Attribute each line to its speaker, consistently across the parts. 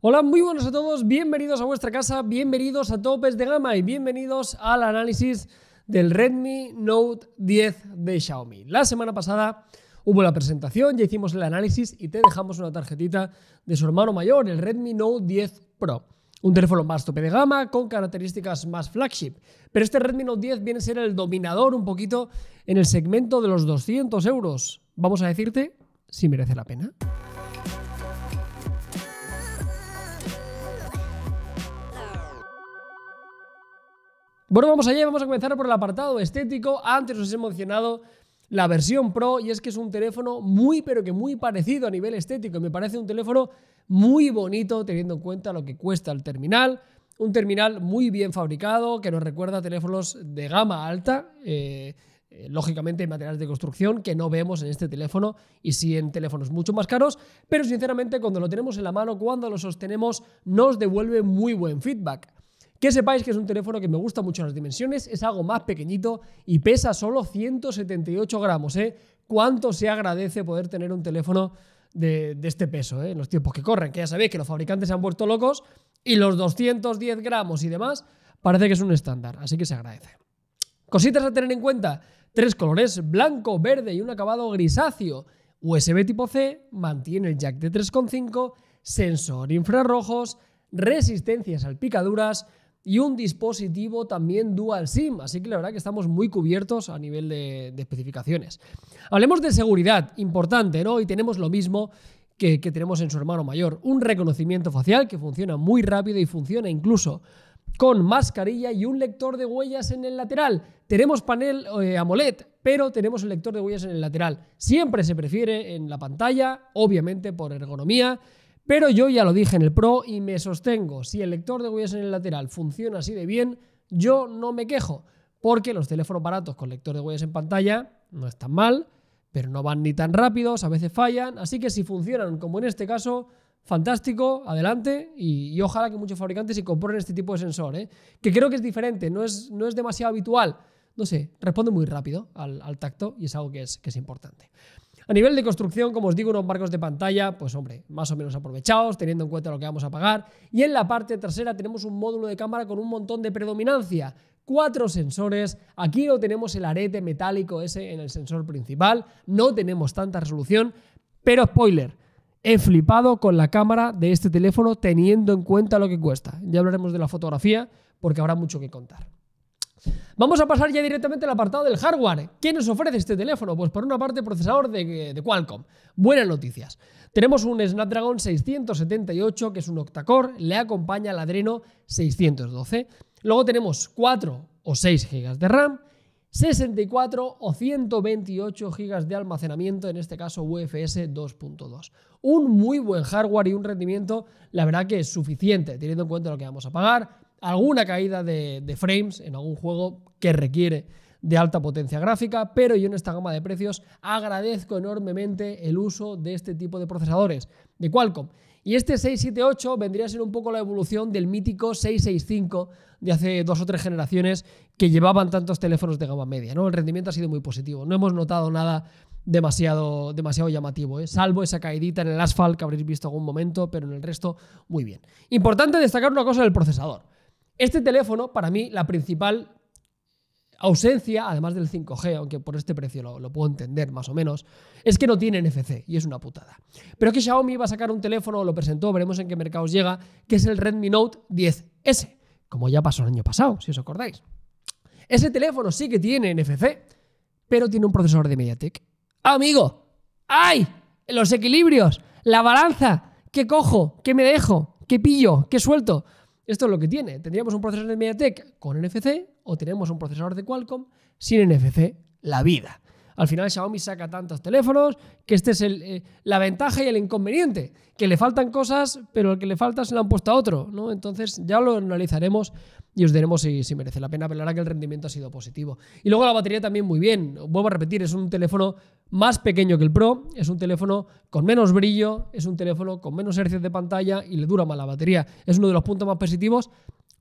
Speaker 1: Hola, muy buenos a todos, bienvenidos a vuestra casa, bienvenidos a Topes de Gama y bienvenidos al análisis del Redmi Note 10 de Xiaomi. La semana pasada hubo la presentación, ya hicimos el análisis y te dejamos una tarjetita de su hermano mayor, el Redmi Note 10 Pro. Un teléfono más tope de gama con características más flagship. Pero este Redmi Note 10 viene a ser el dominador un poquito en el segmento de los 200 euros. Vamos a decirte si merece la pena. Bueno, vamos allá, vamos a comenzar por el apartado estético. Antes os he mencionado la versión Pro y es que es un teléfono muy pero que muy parecido a nivel estético. Me parece un teléfono muy bonito teniendo en cuenta lo que cuesta el terminal. Un terminal muy bien fabricado que nos recuerda a teléfonos de gama alta. Eh, eh, lógicamente en materiales de construcción que no vemos en este teléfono y sí en teléfonos mucho más caros, pero sinceramente cuando lo tenemos en la mano, cuando lo sostenemos, nos devuelve muy buen feedback. Que sepáis que es un teléfono que me gusta mucho las dimensiones, es algo más pequeñito y pesa solo 178 gramos. ¿eh? ¿Cuánto se agradece poder tener un teléfono de, este peso en ¿eh? los tiempos que corren? Que ya sabéis que los fabricantes se han vuelto locos y los 210 gramos y demás parece que es un estándar, así que se agradece. Cositas a tener en cuenta, tres colores, blanco, verde y un acabado grisáceo. USB tipo C, mantiene el jack de 3.5, sensor infrarrojos, resistencias al picaduras, y un dispositivo también dual SIM. Así que la verdad que estamos muy cubiertos a nivel de, especificaciones. Hablemos de seguridad, importante, ¿no? Y tenemos lo mismo que, tenemos en su hermano mayor. Un reconocimiento facial que funciona muy rápido y funciona incluso con mascarilla y un lector de huellas en el lateral. Tenemos panel eh, AMOLED, pero tenemos el lector de huellas en el lateral. Siempre se prefiere en la pantalla, obviamente por ergonomía pero yo ya lo dije en el Pro y me sostengo, si el lector de huellas en el lateral funciona así de bien, yo no me quejo, porque los teléfonos baratos con lector de huellas en pantalla no están mal, pero no van ni tan rápidos, a veces fallan, así que si funcionan como en este caso, fantástico, adelante y, ojalá que muchos fabricantes se compren este tipo de sensor, ¿eh? que creo que es diferente, no es, no es demasiado habitual, no sé, responde muy rápido al, tacto y es algo que es, que es importante. A nivel de construcción, como os digo, unos barcos de pantalla, pues hombre, más o menos aprovechados, teniendo en cuenta lo que vamos a pagar. Y en la parte trasera tenemos un módulo de cámara con un montón de predominancia cuatro sensores. Aquí no tenemos el arete metálico ese en el sensor principal, no tenemos tanta resolución, pero spoiler, he flipado con la cámara de este teléfono teniendo en cuenta lo que cuesta. Ya hablaremos de la fotografía porque habrá mucho que contar. Vamos a pasar ya directamente al apartado del hardware. ¿Qué nos ofrece este teléfono? Pues por una parte procesador de, Qualcomm. Buenas noticias. Tenemos un Snapdragon 678 que es un octacore. le acompaña el Adreno 612. Luego tenemos 4 o 6 GB de RAM, 64 o 128 GB de almacenamiento, en este caso UFS 2.2. Un muy buen hardware y un rendimiento, la verdad que es suficiente, teniendo en cuenta lo que vamos a pagar alguna caída de, frames en algún juego que requiere de alta potencia gráfica, pero yo en esta gama de precios agradezco enormemente el uso de este tipo de procesadores de Qualcomm. Y este 678 vendría a ser un poco la evolución del mítico 665 de hace dos o tres generaciones que llevaban tantos teléfonos de gama media. ¿no? El rendimiento ha sido muy positivo. No hemos notado nada demasiado, demasiado llamativo, ¿eh? salvo esa caidita en el asfalto que habréis visto algún momento, pero en el resto muy bien. Importante destacar una cosa del procesador. Este teléfono, para mí, la principal ausencia, además del 5G, aunque por este precio lo, puedo entender más o menos, es que no tiene NFC y es una putada. Pero que Xiaomi va a sacar un teléfono, lo presentó, veremos en qué mercados llega, que es el Redmi Note 10S, como ya pasó el año pasado, si os acordáis. Ese teléfono sí que tiene NFC, pero tiene un procesador de MediaTek. Amigo, ¡ay! Los equilibrios, la balanza, ¿qué cojo? ¿Qué me dejo? ¿Qué pillo? ¿Qué suelto? Esto es lo que tiene. Tendríamos un procesador de MediaTek con NFC o tenemos un procesador de Qualcomm sin NFC. La vida. Al final Xiaomi saca tantos teléfonos que este es eh, la ventaja y el inconveniente, que le faltan cosas, pero el que le falta se lo han puesto a otro, ¿no? Entonces ya lo analizaremos y os diremos si, si merece la pena, pero que el rendimiento ha sido positivo. Y luego la batería también muy bien, vuelvo a repetir, es un teléfono más pequeño que el Pro, es un teléfono con menos brillo, es un teléfono con menos hercios de pantalla y le dura más la batería. Es uno de los puntos más positivos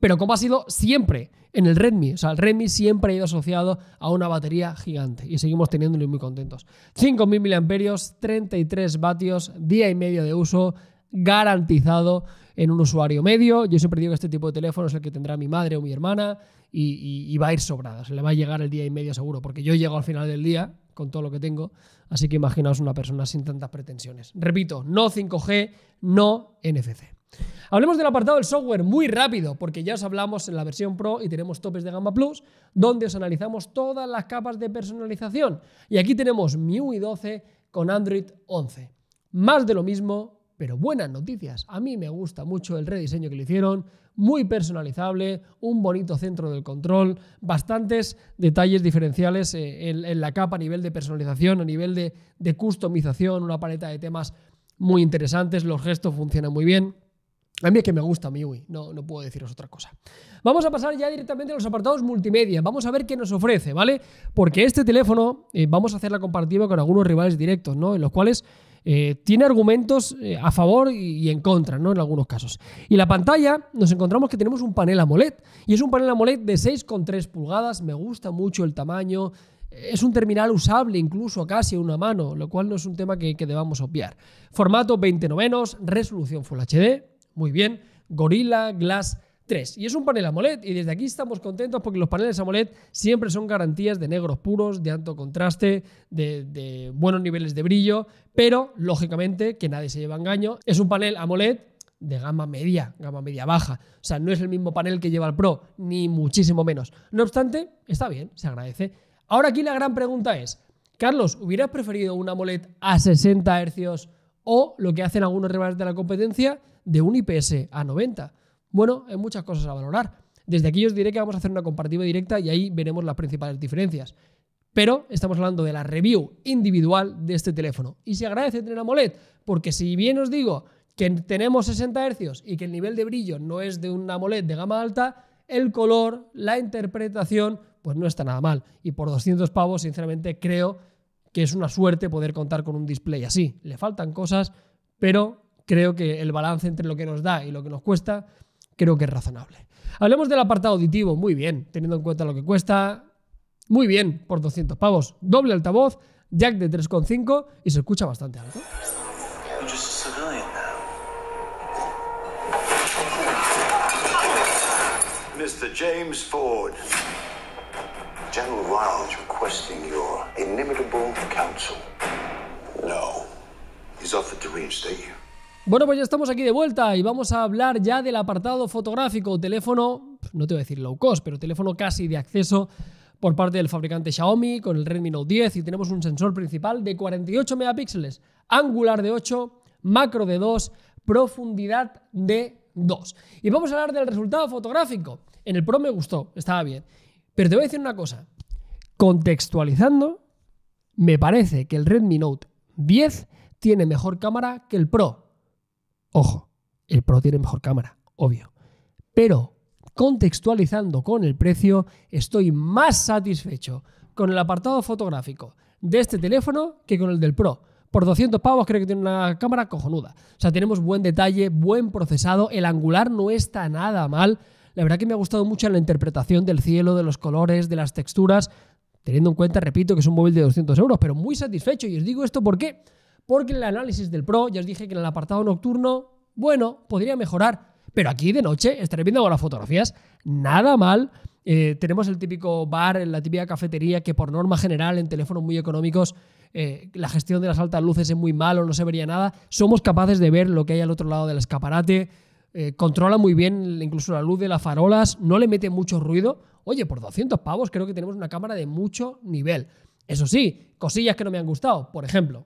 Speaker 1: pero como ha sido siempre en el Redmi. O sea, el Redmi siempre ha ido asociado a una batería gigante y seguimos teniéndolo muy contentos. 5.000 mAh, 33 vatios, día y medio de uso, garantizado en un usuario medio. Yo siempre digo que este tipo de teléfono es el que tendrá mi madre o mi hermana y, va a ir sobrada. Se le va a llegar el día y medio seguro, porque yo llego al final del día con todo lo que tengo. Así que imaginaos una persona sin tantas pretensiones. Repito, no 5G, no NFC. Hablemos del apartado del software muy rápido, porque ya os hablamos en la versión Pro y tenemos topes de gama Plus, donde os analizamos todas las capas de personalización. Y aquí tenemos MIUI 12 con Android 11. Más de lo mismo, pero buenas noticias. A mí me gusta mucho el rediseño que le hicieron, muy personalizable, un bonito centro del control, bastantes detalles diferenciales eh, en, la capa a nivel de personalización, a nivel de customización, una paleta de temas muy interesantes, los gestos funcionan muy bien. A mí es que me gusta MIUI, no, no puedo deciros otra cosa. Vamos a pasar ya directamente a los apartados multimedia. Vamos a ver qué nos ofrece, ¿vale? Porque este teléfono, eh, vamos a hacer la comparativa con algunos rivales directos, ¿no? En los cuales eh, tiene argumentos eh, a favor y, en contra, ¿no? En algunos casos. Y la pantalla, nos encontramos que tenemos un panel AMOLED. Y es un panel AMOLED de 6,3 pulgadas. Me gusta mucho el tamaño. Es un terminal usable incluso casi una mano, lo cual no es un tema que, que debamos obviar. Formato 20 novenos, resolución Full HD, muy bien, Gorilla Glass 3. Y es un panel AMOLED y desde aquí estamos contentos porque los paneles AMOLED siempre son garantías de negros puros, de alto contraste, de, buenos niveles de brillo, pero lógicamente que nadie se lleva engaño. Es un panel AMOLED de gama media, gama media baja. O sea, no es el mismo panel que lleva el Pro, ni muchísimo menos. No obstante, está bien, se agradece. Ahora aquí la gran pregunta es, Carlos, ¿hubieras preferido un AMOLED a 60 Hz o lo que hacen algunos rivales de la competencia, de un IPS a 90? Bueno, hay muchas cosas a valorar. Desde aquí os diré que vamos a hacer una comparativa directa y ahí veremos las principales diferencias. Pero estamos hablando de la review individual de este teléfono. Y se agradece tener AMOLED, porque si bien os digo que tenemos 60 Hz y que el nivel de brillo no es de un AMOLED de gama alta, el color, la interpretación, pues no está nada mal. Y por 200 pavos, sinceramente, creo que es una suerte poder contar con un display así. Le faltan cosas, pero creo que el balance entre lo que nos da y lo que nos cuesta, creo que es razonable. Hablemos del apartado auditivo, muy bien, teniendo en cuenta lo que cuesta, muy bien, por 200 pavos. Doble altavoz, jack de 3,5 y se escucha bastante alto. Mr. James No. Bueno, pues ya estamos aquí de vuelta y vamos a hablar ya del apartado fotográfico, teléfono, no te voy a decir low cost, pero teléfono casi de acceso por parte del fabricante Xiaomi con el Redmi Note 10 y tenemos un sensor principal de 48 megapíxeles, angular de 8, macro de 2, profundidad de 2. Y vamos a hablar del resultado fotográfico. En el Pro me gustó, estaba bien. Pero te voy a decir una cosa, contextualizando, me parece que el Redmi Note 10 tiene mejor cámara que el Pro. Ojo, el Pro tiene mejor cámara, obvio. Pero contextualizando con el precio, estoy más satisfecho con el apartado fotográfico de este teléfono que con el del Pro. Por 200 pavos creo que tiene una cámara cojonuda. O sea, tenemos buen detalle, buen procesado, el angular no está nada mal. La verdad que me ha gustado mucho la interpretación del cielo, de los colores, de las texturas, teniendo en cuenta, repito, que es un móvil de 200 euros, pero muy satisfecho. Y os digo esto porque porque el análisis del Pro ya os dije que en el apartado nocturno, bueno, podría mejorar, pero aquí de noche estaré viendo las fotografías, nada mal. Eh, tenemos el típico bar, la típica cafetería que por norma general en teléfonos muy económicos eh, la gestión de las altas luces es muy malo, no se vería nada. Somos capaces de ver lo que hay al otro lado del escaparate. Eh, controla muy bien incluso la luz de las farolas, no le mete mucho ruido. Oye, por 200 pavos creo que tenemos una cámara de mucho nivel. Eso sí, cosillas que no me han gustado. Por ejemplo,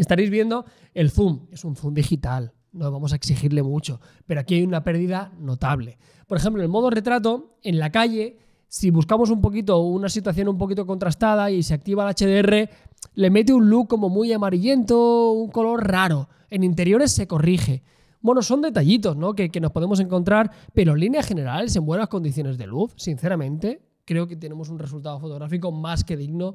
Speaker 1: Estaréis viendo el zoom, es un zoom digital, no vamos a exigirle mucho, pero aquí hay una pérdida notable. Por ejemplo, en el modo retrato, en la calle, si buscamos un poquito una situación un poquito contrastada y se activa el HDR, le mete un look como muy amarillento, un color raro. En interiores se corrige. Bueno, son detallitos ¿no? que, que nos podemos encontrar, pero en líneas generales, en buenas condiciones de luz, sinceramente, creo que tenemos un resultado fotográfico más que digno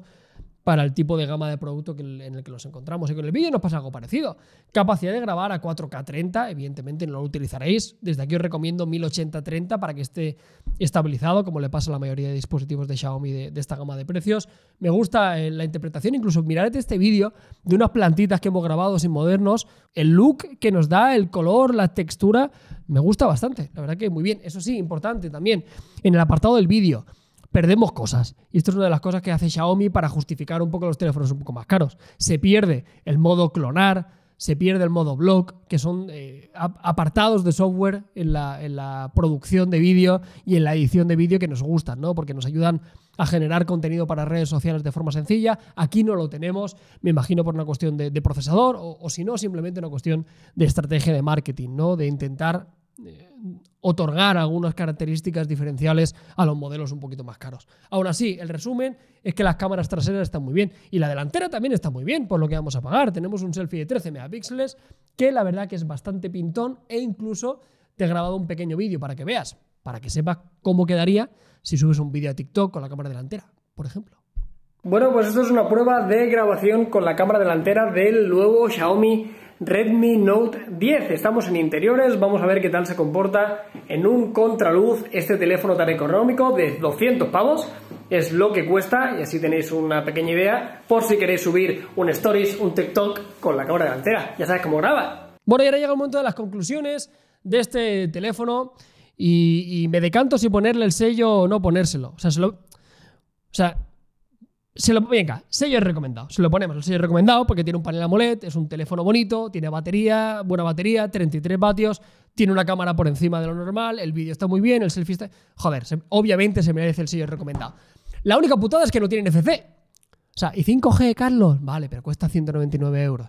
Speaker 1: para el tipo de gama de producto en el que los encontramos. Y con el vídeo nos pasa algo parecido. Capacidad de grabar a 4K30, evidentemente no lo utilizaréis. Desde aquí os recomiendo 1080-30 para que esté estabilizado, como le pasa a la mayoría de dispositivos de Xiaomi de, esta gama de precios. Me gusta eh, la interpretación, incluso mirad este vídeo de unas plantitas que hemos grabado sin modernos, el look que nos da, el color, la textura, me gusta bastante. La verdad que muy bien. Eso sí, importante también, en el apartado del vídeo perdemos cosas. Y esto es una de las cosas que hace Xiaomi para justificar un poco los teléfonos un poco más caros. Se pierde el modo clonar, se pierde el modo blog, que son eh, apartados de software en la, producción de vídeo y en la edición de vídeo que nos gustan, ¿no? Porque nos ayudan a generar contenido para redes sociales de forma sencilla. Aquí no lo tenemos, me imagino por una cuestión de, procesador o, o si no, simplemente una cuestión de estrategia de marketing, ¿no? De intentar eh, otorgar algunas características diferenciales a los modelos un poquito más caros. Aún así, el resumen es que las cámaras traseras están muy bien y la delantera también está muy bien por lo que vamos a pagar. Tenemos un selfie de 13 megapíxeles que la verdad que es bastante pintón e incluso te he grabado un pequeño vídeo para que veas, para que sepas cómo quedaría si subes un vídeo a TikTok con la cámara delantera, por ejemplo. Bueno, pues esto es una prueba de grabación con la cámara delantera del nuevo Xiaomi Redmi Note 10. Estamos en interiores, vamos a ver qué tal se comporta en un contraluz este teléfono tan económico de 200 pavos. Es lo que cuesta y así tenéis una pequeña idea por si queréis subir un Stories, un TikTok con la cámara delantera. Ya sabes cómo graba. Bueno, y ahora llega el momento de las conclusiones de este teléfono y, y me decanto si ponerle el sello o no ponérselo. O sea, se lo, o sea, lo, venga, sello recomendado. Se lo ponemos, el sello recomendado, porque tiene un panel AMOLED, es un teléfono bonito, tiene batería, buena batería, 33 vatios, tiene una cámara por encima de lo normal, el vídeo está muy bien, el selfie está. Joder, obviamente se merece el sello recomendado. La única putada es que no tiene NFC. O sea, ¿y 5G, Carlos? Vale, pero cuesta 199 euros.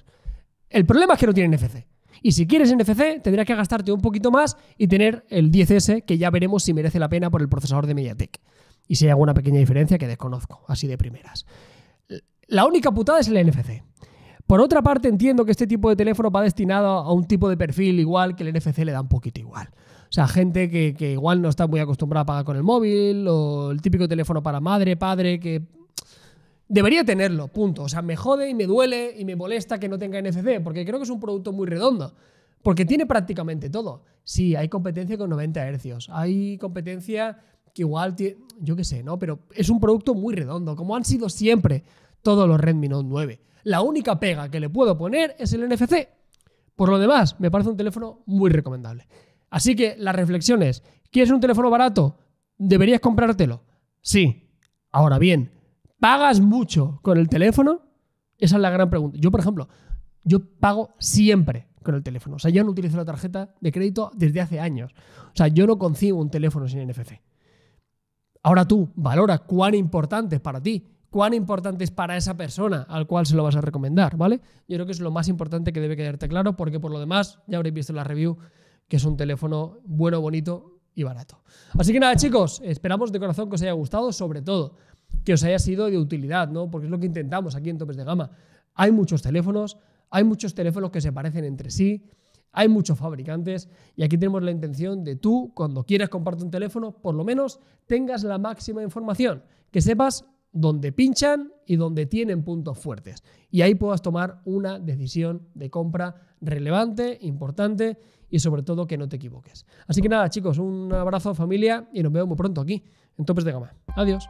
Speaker 1: El problema es que no tiene NFC. Y si quieres NFC, tendrás que gastarte un poquito más y tener el 10S, que ya veremos si merece la pena por el procesador de MediaTek y si hay alguna pequeña diferencia que desconozco, así de primeras. La única putada es el NFC. Por otra parte, entiendo que este tipo de teléfono va destinado a un tipo de perfil igual que el NFC le da un poquito igual. O sea, gente que, igual no está muy acostumbrada a pagar con el móvil o el típico teléfono para madre, padre, que debería tenerlo, punto. O sea, me jode y me duele y me molesta que no tenga NFC, porque creo que es un producto muy redondo. Porque tiene prácticamente todo. Sí, hay competencia con 90 Hz, hay competencia igual, yo qué sé, ¿no? Pero es un producto muy redondo, como han sido siempre todos los Redmi Note 9. La única pega que le puedo poner es el NFC. Por lo demás, me parece un teléfono muy recomendable. Así que la reflexión es: ¿quieres un teléfono barato? ¿Deberías comprártelo? Sí. Ahora bien, ¿pagas mucho con el teléfono? Esa es la gran pregunta. Yo, por ejemplo, yo pago siempre con el teléfono. O sea, yo no utilizo la tarjeta de crédito desde hace años. O sea, yo no consigo un teléfono sin NFC. Ahora tú valora cuán importante es para ti, cuán importante es para esa persona al cual se lo vas a recomendar, ¿vale? Yo creo que es lo más importante que debe quedarte claro porque por lo demás ya habréis visto la review que es un teléfono bueno, bonito y barato. Así que nada, chicos, esperamos de corazón que os haya gustado, sobre todo que os haya sido de utilidad, ¿no? Porque es lo que intentamos aquí en Topes de Gama. Hay muchos teléfonos, hay muchos teléfonos que se parecen entre sí, hay muchos fabricantes y aquí tenemos la intención de tú, cuando quieras comprarte un teléfono, por lo menos tengas la máxima información, que sepas dónde pinchan y dónde tienen puntos fuertes. Y ahí puedas tomar una decisión de compra relevante, importante y sobre todo que no te equivoques. Así que nada, chicos, un abrazo familia y nos vemos muy pronto aquí, en Topes de Gama. Adiós.